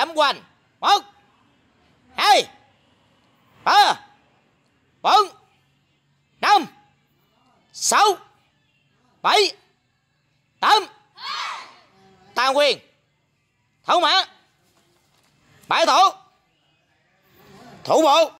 đấm quanh một hai ba bốn năm sáu bảy tám tàn quyền thấu mã bãi thủ thủ bộ